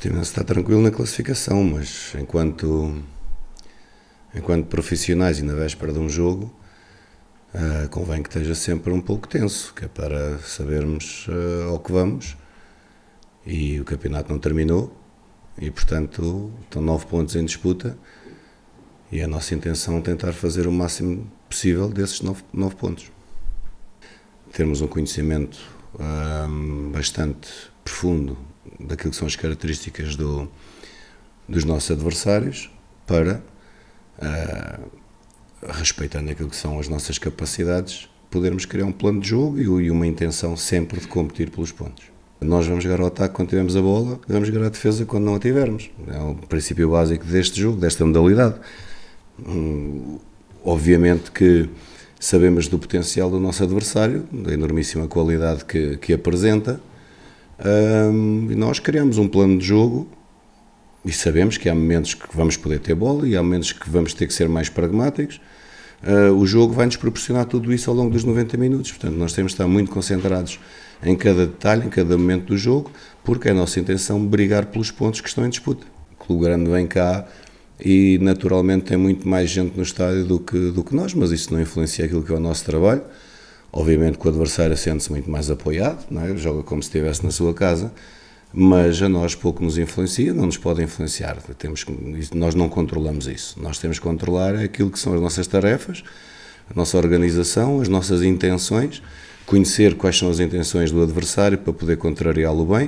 Portimonense está tranquilo na classificação, mas enquanto, enquanto profissionais e na véspera de um jogo, uh, convém que esteja sempre um pouco tenso, que é para sabermos uh, ao que vamos. E o campeonato não terminou, e portanto estão nove pontos em disputa. E a nossa intenção é tentar fazer o máximo possível desses nove, nove pontos. Temos um conhecimento um, ah, bastante fundo daquilo que são as características do, dos nossos adversários para, uh, respeitando aquilo que são as nossas capacidades, podermos criar um plano de jogo e uma intenção sempre de competir pelos pontos. Nós vamos jogar o ataque quando tivermos a bola, vamos jogar a defesa quando não a tivermos. É o princípio básico deste jogo, desta modalidade. Hum, obviamente que sabemos do potencial do nosso adversário, da enormíssima qualidade que, que apresenta, um, e nós criamos um plano de jogo e sabemos que há momentos que vamos poder ter bola e há momentos que vamos ter que ser mais pragmáticos. Uh, o jogo vai-nos proporcionar tudo isso ao longo dos 90 minutos. Portanto, nós temos de estar muito concentrados em cada detalhe, em cada momento do jogo, porque é a nossa intenção brigar pelos pontos que estão em disputa. O Clube Grande vem cá e naturalmente tem muito mais gente no estádio do que, do que nós, mas isso não influencia aquilo que é o nosso trabalho. Obviamente que o adversário sente-se muito mais apoiado, não é? joga como se estivesse na sua casa, mas a nós pouco nos influencia, não nos pode influenciar. Temos, nós não controlamos isso. Nós temos que controlar aquilo que são as nossas tarefas, a nossa organização, as nossas intenções, conhecer quais são as intenções do adversário para poder contrariá-lo bem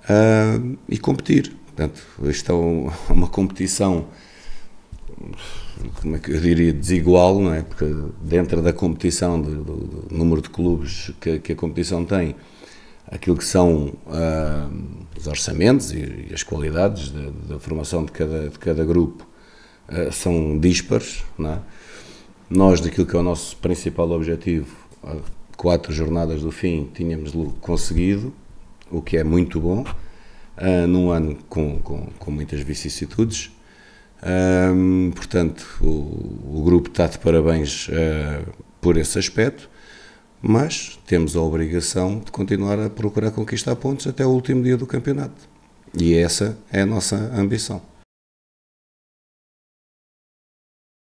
uh, e competir. Portanto, isto é uma competição como é que eu diria, desigual, não é? Porque dentro da competição, do, do número de clubes que, que, a competição tem, aquilo que são ah, os orçamentos e, e as qualidades da, da, formação de cada, de cada grupo ah, são dispares, não é? Nós, daquilo que é o nosso principal objetivo, ah, quatro jornadas do fim, tínhamos conseguido, o que é muito bom, num ano com, com, com muitas vicissitudes, um, portanto, o, o, grupo está de parabéns uh, por esse aspecto, mas temos a obrigação de continuar a procurar conquistar pontos até o último dia do campeonato. E essa é a nossa ambição.